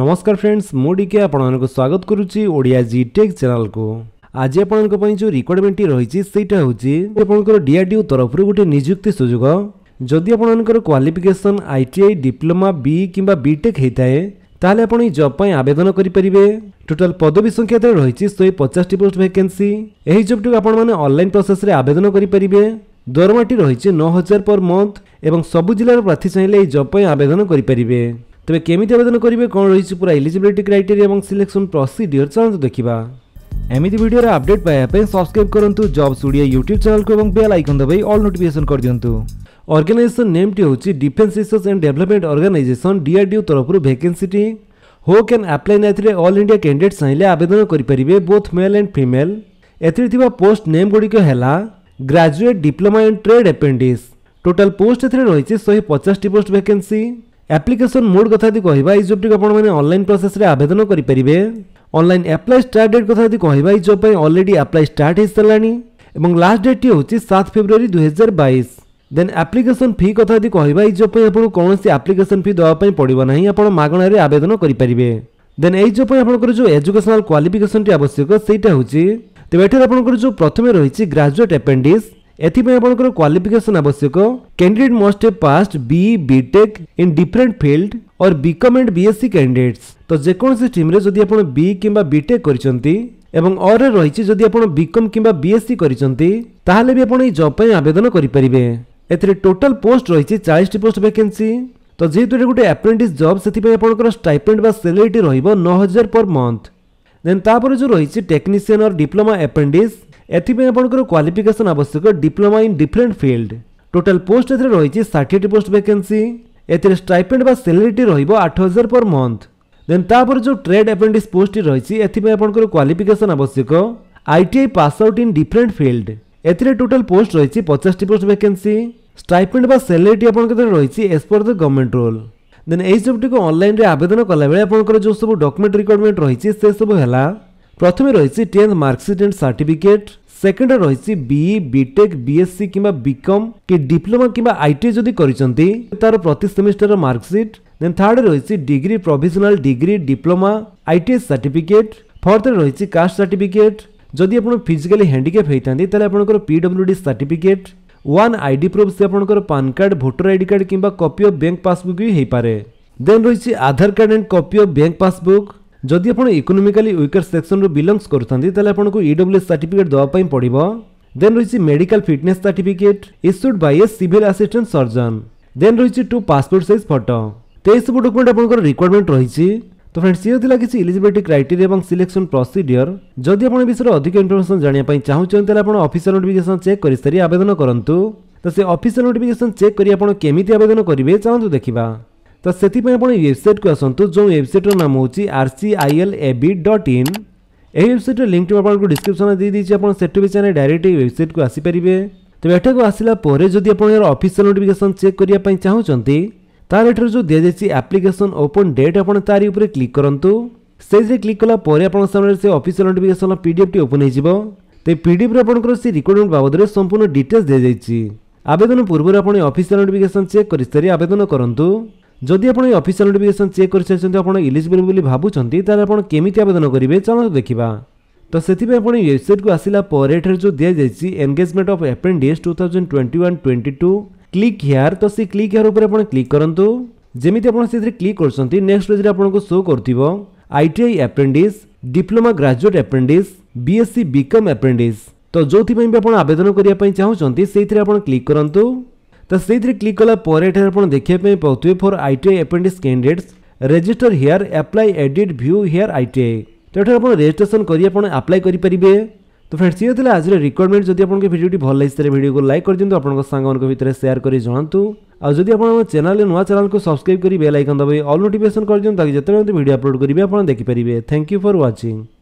নমস্কার ফ্রেন্ডস ମୁଁ ଡିକେ ଆପଣମାନଙ୍କୁ ସ୍ୱାଗତ କରୁଛି ଓଡ଼ିଆ ଜି ଟେକ୍ ଚ୍ୟାନେଲକୁ ଆଜି ଆପଣଙ୍କ ପାଇଁ ଯେଉଁ ରିକ୍ୱାରମେଣ୍ଟଟି ରହିଛି ସେଇଟା ହେଉଛି ଆପଣଙ୍କର ଡିଆର୍ଡିଓ ତରଫରୁ ଗୋଟିଏ ନିଯୁକ୍ତି ସୁଯୋଗ ଯଦି ଆପଣମାନଙ୍କର qualification I T I diploma ବି କିମ୍ବା ବିଟେକ୍ ହୋଇଥାଏ ତାହେଲେ ଆପଣ ଏହି ଜବ୍ ପାଇଁ ଆବେଦନ କରିପାରିବେ ଟୋଟାଲ ପଦବୀ ସଂଖ୍ୟା ତାର ରହିଛି ଶହେ ପଚାଶଟି ପୋଷ୍ଟ ଭ୍ୟାକେନ୍ସି ଏହି ଜବ୍ଟିକୁ ଆପଣମାନେ ଅନଲାଇନ୍ ପ୍ରୋସେସ୍ରେ ଆବେଦନ କରିପାରିବେ ଦରମାଟି ରହିଛି ନଅ ହଜାର ପର୍ ମନ୍ଥ ଏବଂ ସବୁ ଜିଲ୍ଲାର ପ୍ରାର୍ଥୀ ଚାହିଁଲେ ଏହି ଜବ୍ ପାଇଁ ଆବେଦନ କରିପାରିବେ ତେବେ କେମିତି ଆବେଦନ କରିବେ କ'ଣ ରହିଛି ପୁରା ଏଲିଜିବିଲିଟି କ୍ରାଇଟେରିଆ ଏବଂ ସିଲେକ୍ସନ୍ ପ୍ରସିଡିଓର ଚାଲନ୍ତୁ ଦେଖିବା ଏମିତି ଭିଡ଼ିଓର ଅପଡେଟ୍ ପାଇବା ପାଇଁ ସବସ୍କ୍ରାଇବ୍ କରନ୍ତୁ ଜବ୍ସ ଓଡ଼ିଆ ୟୁଟ୍ୟୁବ୍ ଚ୍ୟାନେଲକୁ ଏବଂ ବେଲ୍ ଆଇକନ୍ ଦବାଇ ଅଲ୍ ନୋଟିଫିକେସନ୍ କରିଦିଅନ୍ତୁ ଅର୍ଗାନାଇଜେସନ୍ ନେମ୍ଟି ହେଉଛି defence research and development organization DRDO ତରଫରୁ ଭେକେନ୍ସିଟି ହୁ କ୍ୟାନ୍ ଆପ୍ଲାଏ ଏଥିରେ ଅଲ୍ ଇଣ୍ଡିଆ କ୍ୟାଣ୍ଡିଡେଟ୍ ଚାହିଁଲେ ଆବେଦନ କରିପାରିବେ ବୋଥ୍ ମେଲ୍ ଆଣ୍ଡ ଫିମେଲ୍ ଏଥିରେ ଥିବା ପୋଷ୍ଟ ନେମ୍ ଗୁଡ଼ିକ ହେଲା graduate diploma and trade apprentice total post ଏଥିରେ ରହିଛି ଶହେ ପଚାଶଟି ପୋଷ୍ଟ ଭେକେନ୍ସି ଆପ୍ଲିକେସନ୍ ମୋଡ୍ କଥା ଯଦି କହିବା ଏଇ ଜବ୍ଟିକୁ ଆପଣମାନେ ଅନଲାଇନ୍ ପ୍ରୋସେସ୍ରେ ଆବେଦନ କରିପାରିବେ ଅନଲାଇନ୍ ଆପ୍ଲାଏ ଷ୍ଟାର୍ଟ ଡେଟ୍ କଥା ଯଦି କହିବା ଏଇ ଜବ୍ ପାଇଁ ଅଲରେଡ଼ି ଆପ୍ଲାଏ ଷ୍ଟାର୍ଟ ହୋଇସାରିଲାଣି ଏବଂ ଲାଷ୍ଟ ଡେଟ୍ଟି ହେଉଛି ସାତ ଫେବୃଆରୀ ଦୁଇହଜାର ବାଇଶ ଦେନ୍ ଆପ୍ଲିକେସନ୍ ଫି କଥା ଯଦି କହିବା ଏଇ ଜବ୍ ପାଇଁ ଆପଣଙ୍କୁ କୌଣସି ଆପ୍ଲିକେସନ୍ ଫି ଦେବା ପାଇଁ ପଡ଼ିବ ନାହିଁ ଆପଣ ମାଗଣାରେ ଆବେଦନ କରିପାରିବେ ଦେନ୍ ଏଇ ଜବ୍ ପାଇଁ ଆପଣଙ୍କର ଯେଉଁ ଏଜୁକେସନାଲ୍ କ୍ୱାଲିଫିକେସନ୍ଟି ଆବଶ୍ୟକ ସେଇଟା ହେଉଛି ତେବେ ଏଠାରେ ଆପଣଙ୍କର ଯେଉଁ ପ୍ରଥମେ ରହିଛି ଗ୍ରାଜୁଏଟ୍ ଆପେଣ୍ଡିସ୍ ଏଥିପାଇଁ ଆପଣଙ୍କର କ୍ୱାଲିଫିକେସନ୍ ଆବଶ୍ୟକ candidate must have passed B BTech in different field or BCom and BSc candidates ତ ଯେକୌଣସି ଟିମ୍ରେ ଯଦି ଆପଣ ବି କିମ୍ବା ବିଟେକ୍ କରିଛନ୍ତି ଏବଂ ଅରେ ରହିଛି ଯଦି ଆପଣ ବିକମ୍ କିମ୍ବା ବିଏସ୍ସି କରିଛନ୍ତି ତାହେଲେ ବି ଆପଣ ଏହି ଜବ୍ ପାଇଁ ଆବେଦନ କରିପାରିବେ ଏଥିରେ ଟୋଟାଲ ପୋଷ୍ଟ ରହିଛି ଚାଳିଶଟି ପୋଷ୍ଟ ଭ୍ୟାକେନ୍ସି ତ ଯେହେତୁ ଏଇଟା ଗୋଟେ ଆପ୍ରେଣ୍ଟିସ୍ ଜବ୍ ସେଥିପାଇଁ ଆପଣଙ୍କର ଷ୍ଟାଇପେଣ୍ଡ ବା ସେଲେରିଟି ରହିବ ନଅ ହଜାର ପର୍ ମନ୍ଥ ଦେନ୍ ତାପରେ ଯେଉଁ ରହିଛି ଟେକ୍ନିସିଆନ୍ ଅର୍ ଡିପ୍ଲୋମା ଆପ୍ରେଣ୍ଟିସ୍ ଏଥିପାଇଁ ଆପଣଙ୍କର କ୍ୱାଲିଫିକେସନ୍ ଆବଶ୍ୟକ diploma in different field total post ଏଥିରେ ରହିଛି ଷାଠିଏଟି ପୋଷ୍ଟ ଭ୍ୟାକେନ୍ସି ଏଥିରେ ଷ୍ଟ୍ରାଇପେଣ୍ଡ ବା ସେଲେରିଟି ରହିବ ଆଠ ହଜାର ପର୍ ମନ୍ଥ ଦେନ୍ ତାପରେ ଯେଉଁ ଟ୍ରେଡ୍ ଆପେଣ୍ଡିକ୍ସ ପୋଷ୍ଟଟି ରହିଛି ଏଥିପାଇଁ ଆପଣଙ୍କର କ୍ୱାଲିଫିକେସନ୍ ଆବଶ୍ୟକ ITI pass out in different field ଏଥିରେ ଟୋଟାଲ ପୋଷ୍ଟ ରହିଛି ପଚାଶଟି ପୋଷ୍ଟ ଭ୍ୟାକେନ୍ସି ଷ୍ଟ୍ରାଇପେଣ୍ଡ ବା ସେଲେରିଟି ଆପଣଙ୍କ ଦେହରେ ରହିଛି as per the government rule then ଏହି ସବୁଟିକୁ ଅନଲାଇନ୍ରେ ଆବେଦନ କଲାବେଳେ ଆପଣଙ୍କର ଯେଉଁ ସବୁ ଡକୁମେଣ୍ଟ ରିକ୍ୱାରମେଣ୍ଟ ରହିଛି ସେସବୁ ହେଲା প্রথমে রয়েছে টেন্থ মার্কশিট এন্ড সার্টিফিকেট সেকেন্ডে রয়েছে বিই বিটেক বিএসসি কিংবা বিকম কি ডিপ্লোমা কিংবা আইটি e যদি করছেন তার প্রতি সেমিস্টার মার্কশিট দেন থার্ডে রয়েছে degree provisional degree diploma ITS certificate ফোর্থে রয়েছে কাস্ট সার্টিফিকেট যদি আপনার ফিজিক্যালি হ্যান্ডিক্যাপ হয়ে থাকে তাহলে আপনার PWD certificate one ID proof সে আপনার pan card voter ID card কিংবা কপি অফ ব্যাঙ্ক পাসবুক বি হয়ে পড়ে দেন রয়েছে Aadhaar card and copy of bank passbook ଯଦି ଆପଣ ଇକୋନୋମିକାଲି ୱିକର୍ ସେକ୍ସନ୍ରୁ ବିଲଙ୍ଗସ୍ କରୁଥାନ୍ତି ତାହେଲେ ଆପଣଙ୍କୁ ଇଡବ୍ଲ୍ୟୁଏସ୍ ସାର୍ଟିଫିକେଟ୍ ଦେବା ପାଇଁ ପଡ଼ିବ ଦେନ୍ ରହିଛି medical fitness certificate issued by a civil assistant surgeon then ରହିଛି ଟୁ ପାସପୋର୍ଟ ସାଇଜ୍ ଫଟୋ তো এইসব ডকুমেন্ট আপনার রিকোয়ারমেন্ট রয়েছে তো ফ্রেন্ডস ইয়ে লা কিছু ইলিজিবিলিটি ক্রাইটেরিয়া এবং সিলেকশন প্রসিডিওর যদি আপনার বিষয়ে অধিক ইনফরমেশন জাঁয়া চাহুছেন তাহলে আপনার অফিসিয়াল নোটিফিকেসন চেক করে সারি আবেদন করতু তো সে অফিসিয়াল নোটিফিকেসন চেক করে আপনার কেমিটি আবেদন করবে চাহু দেখা ତ ସେଥିପାଇଁ ଆପଣ ଏଇ ୱେବସାଇଟ୍କୁ ଆସନ୍ତୁ ଯେଉଁ ୱେବସାଇଟ୍ର ନାମ ହେଉଛି R C I L A B dot in ଏହି ୱେବସାଇଟ୍ର ଲିଙ୍କ୍ ମୁଁ ଆପଣଙ୍କୁ ଡିସ୍କ୍ରିପସନ୍ରେ ଦେଇଦେଇଛି ଆପଣ ସେଠୁ ବି ଚାହିଁଲେ ଡାଇରେକ୍ଟ ଏହି ୱେବସାଇଟ୍କୁ ଆସିପାରିବେ ତେବେ ଏଠାକୁ ଆସିଲା ପରେ ଯଦି ଆପଣ ଏହାର ଅଫିସିଆଲ୍ ନୋଟିଫିକେସନ୍ ଚେକ୍ କରିବା ପାଇଁ ଚାହୁଁଛନ୍ତି ତାହେଲେ ଏଠାରେ ଯେଉଁ ଦିଆଯାଇଛି ଆପ୍ଲିକେସନ୍ ଓପନ୍ ଡେଟ୍ ଆପଣ ତାରି ଉପରେ କ୍ଲିକ୍ କରନ୍ତୁ ସେଇଥିରେ କ୍ଲିକ୍ କଲା ପରେ ଆପଣଙ୍କ ସାମ୍ନାରେ ସେ ଅଫିସିଆଲ୍ ନୋଟିଫିକେସନ୍ର ପିଡ଼ିଏଫ୍ଟି ଓପନ୍ ହେଇଯିବ ତ ଏହି ପିଡ଼ିଏଫ୍ରେ ଆପଣଙ୍କର ସେ ରିକ୍ରୁଟମେଣ୍ଟ ବାବଦରେ ସମ୍ପୂର୍ଣ୍ଣ ଡିଟେଲ୍ସ ଦିଆଯାଇଛି ଆବେଦନ ପୂର୍ବରୁ ଆପଣ ଅଫିସିଆଲ୍ ନୋଟିଫିକେସନ୍ ଚେକ୍ କରିସାରି ଆବେଦନ କରନ୍ତୁ ଯଦି ଆପଣ ଏହି ଅଫିସିଆଲ ନୋଟିଫିକେସନ୍ ଚେକ୍ କରିସାରିଛନ୍ତି ଆପଣ ଇଲିଜିବଲ୍ ବୋଲି ଭାବୁଛନ୍ତି ତାହେଲେ ଆପଣ କେମିତି ଆବେଦନ କରିବେ ଚାଲନ୍ତୁ ଦେଖିବା ତ ସେଥିପାଇଁ ଆପଣ ୱେବସାଇଟ୍କୁ ଆସିଲା ପରେ ଏଠାରେ ଯେଉଁ ଦିଆଯାଇଛି engagement of apprentice two thousand twenty one twenty two click here ତ ସେ କ୍ଲିକ୍ ହେୟାର ଉପରେ ଆପଣ କ୍ଲିକ୍ କରନ୍ତୁ ଯେମିତି ଆପଣ ସେଥିରେ କ୍ଲିକ୍ କରୁଛନ୍ତି ନେକ୍ସଟ ପେଜ୍ରେ ଆପଣଙ୍କୁ ସୋ କରୁଥିବ I T I apprentice diploma graduate apprentice BSc BCom apprentice ତ ଯେଉଁଥିପାଇଁ ବି ଆପଣ ଆବେଦନ କରିବା ପାଇଁ ଚାହୁଁଛନ୍ତି ସେଇଥିରେ ଆପଣ କ୍ଲିକ୍ କରନ୍ତୁ ତ ସେଇଥିରେ କ୍ଲିକ୍ କଲା ପରେ ଏଠାରେ ଆପଣ ଦେଖିବା ପାଇଁ ପାଉଥିବେ for I T I apprentice candidates register here apply edit view here I T I ତ ଏଠାରେ ଆପଣ ରେଜିଷ୍ଟ୍ରେସନ କରି ଆପଣ ଆପ୍ଲାଏ କରିପାରିବେ ତ ଫ୍ରେଣ୍ଡସ୍ ଇଏ ଥିଲା ଆଜିର ରିକ୍ୱାରମେଣ୍ଟ ଯଦି ଆପଣଙ୍କ ଭିଡ଼ିଓଟି ଭଲ ଲାଗିସାରେ ଭିଡ଼ିଓକୁ ଲାଇକ୍ କରିଦିଅନ୍ତୁ ଆପଣଙ୍କ ସାଙ୍ଗମାନଙ୍କ ଭିତରେ ସେୟାର କରି ଜଣାନ୍ତୁ ଆଉ ଯଦି ଆପଣ ଆମ ଚ୍ୟାନେଲରେ ନୂଆ ଚ୍ୟାନେଲକୁ ସବସ୍କ୍ରାଇବ୍ କରି ବେଲ୍ ଆଇକନ୍ ଦବାଇ ଅଲ୍ ନୋଟିଫିକେସନ୍ କରିଦିଅନ୍ତୁ ତାକି ଯେତେବେଳେ ଭିଡ଼ିଓ ଅପଲୋଡ଼ କରିବେ ଆପଣ ଦେଖିପାରିବେ ଥ୍ୟାଙ୍କ ୟୁ ଫର୍ ୱାଚିଂ